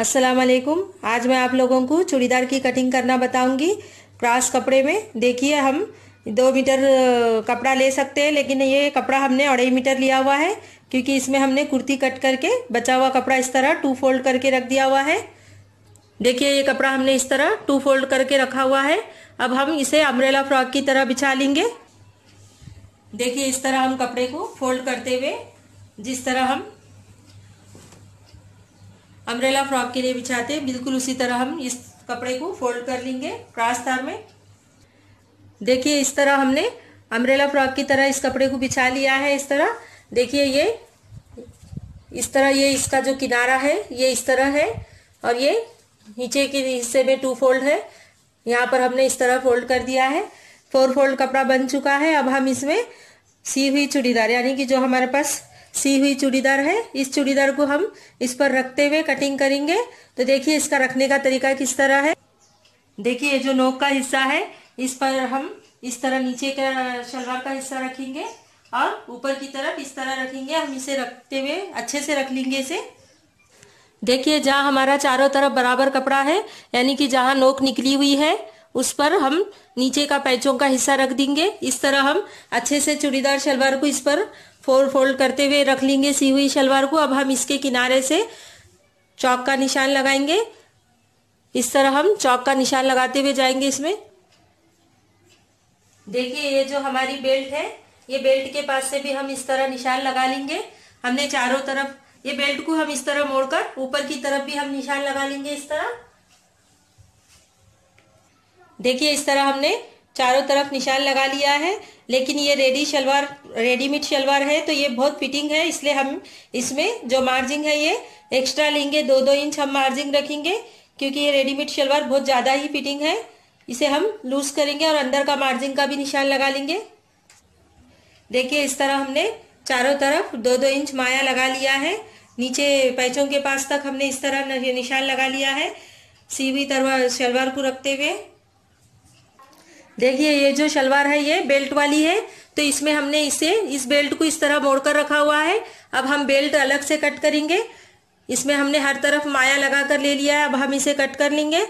अस्सलाम वालेकुम आज मैं आप लोगों को चूड़ीदार की कटिंग करना बताऊंगी क्रास कपड़े में देखिए हम दो मीटर कपड़ा ले सकते हैं लेकिन ये कपड़ा हमने अढ़ाई मीटर लिया हुआ है क्योंकि इसमें हमने कुर्ती कट करके बचा हुआ कपड़ा इस तरह टू फोल्ड करके रख दिया हुआ है देखिए ये कपड़ा हमने इस तरह टू फोल्ड करके रखा हुआ है अब हम इसे अम्ब्रेला फ्रॉक की तरह बिछा लेंगे देखिए इस तरह हम कपड़े को फोल्ड करते हुए जिस तरह हम अम्ब्रेला फ्रॉक के लिए बिछाते हैं बिल्कुल उसी तरह हम इस कपड़े को फोल्ड कर लेंगे क्रॉस तार में देखिए इस तरह हमने अम्ब्रेला फ्रॉक की तरह इस कपड़े को बिछा लिया है इस तरह देखिए ये इस तरह ये इसका जो किनारा है ये इस तरह है और ये नीचे के हिस्से में टू फोल्ड है यहाँ पर हमने इस तरह फोल्ड कर दिया है फोर फोल्ड कपड़ा बन चुका है अब हम इसमें सी हुई चूड़ीदार यानी कि जो हमारे पास सी हुई चूड़ीदार है इस चूड़ीदार को हम इस पर रखते हुए कटिंग करेंगे तो देखिए इसका रखने का तरीका किस तरह है देखिए ये जो नोक का हिस्सा है इस पर हम इस तरह नीचे का शलवार का हिस्सा रखेंगे और ऊपर की तरफ इस तरह रखेंगे हम इसे रखते हुए अच्छे से रख लेंगे इसे देखिए जहाँ हमारा चारों तरफ बराबर कपड़ा है यानी कि जहाँ नोक निकली हुई है उस पर हम नीचे का पैचों का हिस्सा रख देंगे इस तरह हम अच्छे से चूड़ीदार शलवार को इस पर फोल्ड फोल्ड करते हुए रख लेंगे सी हुई शलवार को अब हम इसके किनारे से चौक का निशान लगाएंगे इस तरह हम चौक का निशान लगाते हुए जाएंगे इसमें देखिए ये जो हमारी बेल्ट है ये बेल्ट के पास से भी हम इस तरह निशान लगा लेंगे हमने चारों तरफ ये बेल्ट को हम इस तरह मोड़कर ऊपर की तरफ भी हम निशान लगा लेंगे इस तरह देखिए इस तरह हमने चारों तरफ निशान लगा लिया है लेकिन ये रेडी शलवार रेडीमेड शलवार है तो ये बहुत फिटिंग है इसलिए हम इसमें जो मार्जिंग है ये एक्स्ट्रा लेंगे दो दो इंच हम मार्जिंग रखेंगे क्योंकि ये रेडीमेड शलवार बहुत ज़्यादा ही फिटिंग है इसे हम लूज करेंगे और अंदर का मार्जिंग का भी निशान लगा लेंगे देखिए इस तरह हमने चारों तरफ दो दो इंच माया लगा लिया है नीचे पैचों के पास तक हमने इस तरह निशान लगा लिया है सीवी तरवा शलवार को रखते हुए देखिए ये जो शलवार है ये बेल्ट वाली है तो इसमें हमने इसे इस बेल्ट को इस तरह मोड़कर रखा हुआ है अब हम बेल्ट अलग से कट करेंगे इसमें हमने हर तरफ माया लगा कर ले लिया है अब हम इसे कट कर लेंगे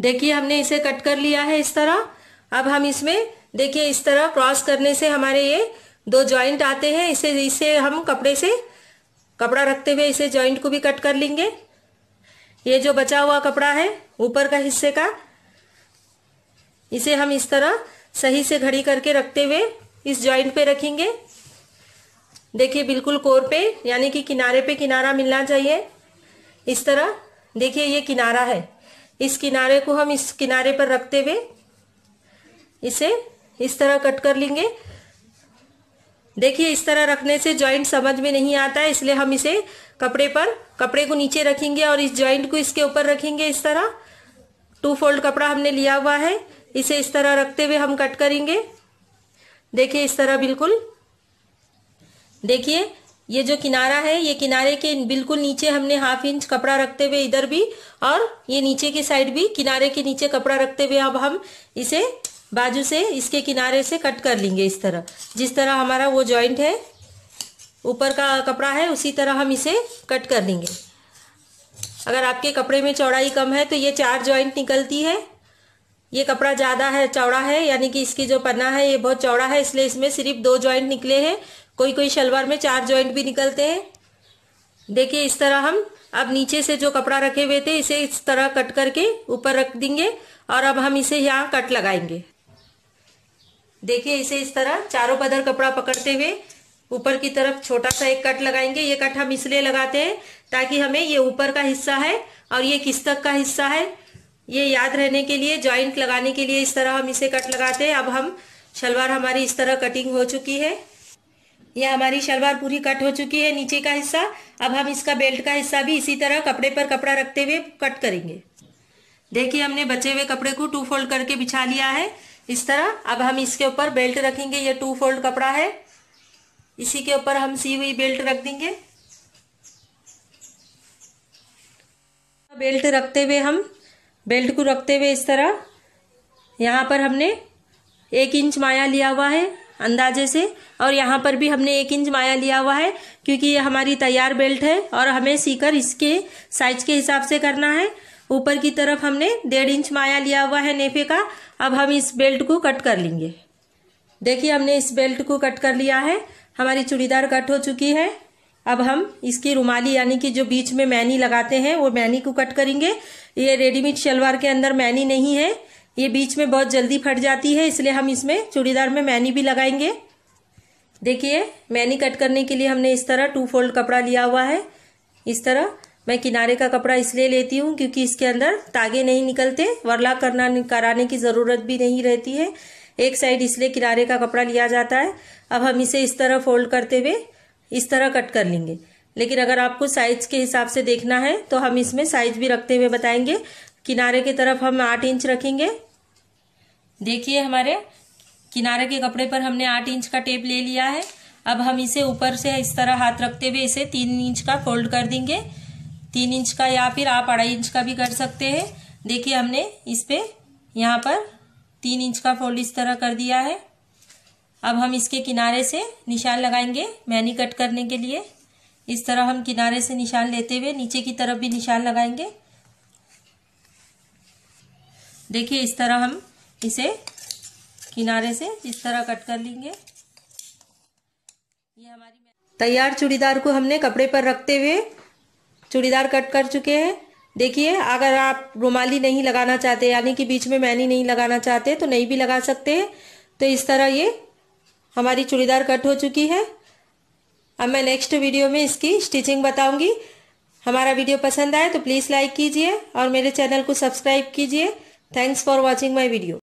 देखिए हमने इसे कट कर लिया है इस तरह अब हम इसमें देखिए इस तरह क्रॉस करने से हमारे ये दो जॉइंट आते हैं इसे इसे हम कपड़े से कपड़ा रखते हुए इसे जॉइंट को भी कट कर लेंगे ये जो बचा हुआ कपड़ा है ऊपर का हिस्से का इसे हम इस तरह सही से घड़ी करके रखते हुए इस जॉइंट पे रखेंगे देखिए बिल्कुल कोर पे यानी कि किनारे पे किनारा मिलना चाहिए इस तरह देखिए ये किनारा है इस किनारे को हम इस किनारे पर रखते हुए इसे इस तरह कट कर लेंगे देखिए इस तरह रखने से ज्वाइंट समझ में नहीं आता है इसलिए हम इसे कपड़े पर कपड़े को नीचे रखेंगे और इस ज्वाइंट को इसके ऊपर रखेंगे इस तरह टू फोल्ड कपड़ा हमने लिया हुआ है इसे इस तरह रखते हुए हम कट करेंगे देखिए इस तरह बिल्कुल देखिए ये जो किनारा है ये किनारे के बिल्कुल नीचे हमने हाफ इंच कपड़ा रखते हुए इधर भी और ये नीचे की साइड भी किनारे के नीचे कपड़ा रखते हुए अब हम इसे बाजू से इसके किनारे से कट कर लेंगे इस तरह जिस तरह हमारा वो जॉइंट है ऊपर का कपड़ा है उसी तरह हम इसे कट कर लेंगे अगर आपके कपड़े में चौड़ाई कम है तो ये चार जॉइंट निकलती है ये कपड़ा ज़्यादा है चौड़ा है यानी कि इसकी जो पन्ना है ये बहुत चौड़ा है इसलिए इसमें सिर्फ दो जॉइंट निकले हैं कोई कोई शलवार में चार जॉइंट भी निकलते हैं देखिए इस तरह हम अब नीचे से जो कपड़ा रखे हुए थे इसे इस तरह कट करके ऊपर रख देंगे और अब हम इसे यहाँ कट लगाएंगे देखिए इसे इस तरह चारों पदर कपड़ा पकड़ते हुए ऊपर की तरफ छोटा सा एक कट लगाएंगे ये कट हम इसलिए लगाते हैं ताकि हमें ये ऊपर का हिस्सा है और ये किस्तक का हिस्सा है ये याद रहने के लिए ज्वाइंट लगाने के लिए इस तरह हम इसे कट लगाते हैं अब हम शलवार हमारी इस तरह कटिंग हो चुकी है यह हमारी शलवार पूरी कट हो चुकी है नीचे का हिस्सा अब हम इसका बेल्ट का हिस्सा भी इसी तरह कपड़े पर कपड़ा रखते हुए कट करेंगे देखिए हमने बचे हुए कपड़े को टू फोल्ड करके बिछा लिया है इस तरह अब हम इसके ऊपर बेल्ट रखेंगे ये टू फोल्ड कपड़ा है इसी के ऊपर हम सी हुई बेल्ट रख देंगे बेल्ट रखते हुए हम बेल्ट को रखते हुए इस तरह यहाँ पर हमने एक इंच माया लिया हुआ है अंदाजे से और यहाँ पर भी हमने एक इंच माया लिया हुआ है क्योंकि ये हमारी तैयार बेल्ट है और हमें सीकर इसके साइज के हिसाब से करना है ऊपर की तरफ हमने डेढ़ इंच माया लिया हुआ है नेफे का अब हम इस बेल्ट को कट कर लेंगे देखिए हमने इस बेल्ट को कट कर लिया है हमारी चूड़ीदार कट हो चुकी है अब हम इसकी रुमाली यानी कि जो बीच में मैनी लगाते हैं वो मैनी को कट करेंगे ये रेडीमेड शलवार के अंदर मैनी नहीं है ये बीच में बहुत जल्दी फट जाती है इसलिए हम इसमें चूड़ीदार में मैनी भी लगाएंगे देखिए मैनी कट करने के लिए हमने इस तरह टू फोल्ड कपड़ा लिया हुआ है इस तरह मैं किनारे का कपड़ा इसलिए लेती हूँ क्योंकि इसके अंदर तागे नहीं निकलते वरला करना कराने की ज़रूरत भी नहीं रहती है एक साइड इसलिए किनारे का कपड़ा लिया जाता है अब हम इसे इस तरह फोल्ड करते हुए इस तरह कट कर लेंगे लेकिन अगर आपको साइज के हिसाब से देखना है तो हम इसमें साइज भी रखते हुए बताएंगे किनारे की तरफ हम आठ इंच रखेंगे देखिए हमारे किनारे के कपड़े पर हमने आठ इंच का टेप ले लिया है अब हम इसे ऊपर से इस तरह हाथ रखते हुए इसे तीन इंच का फोल्ड कर देंगे तीन इंच का या फिर आप अढ़ाई इंच का भी कर सकते हैं देखिए हमने इस पर यहाँ पर तीन इंच का फोल्ड इस तरह कर दिया है अब हम इसके किनारे से निशान लगाएंगे मैनी कट करने के लिए इस तरह हम किनारे से निशान लेते हुए नीचे की तरफ भी निशान लगाएंगे देखिए इस तरह हम इसे किनारे से इस तरह कट कर लेंगे ये हमारी तैयार चूड़ीदार को हमने कपड़े पर रखते हुए चूड़ीदार कट कर चुके हैं देखिए अगर आप रुमाली नहीं लगाना चाहते यानी कि बीच में मैनी नहीं लगाना चाहते तो नहीं भी लगा सकते हैं तो इस तरह ये हमारी चूड़ीदार कट हो चुकी है अब मैं नेक्स्ट वीडियो में इसकी स्टिचिंग बताऊंगी हमारा वीडियो पसंद आए तो प्लीज़ लाइक कीजिए और मेरे चैनल को सब्सक्राइब कीजिए thanks for watching my video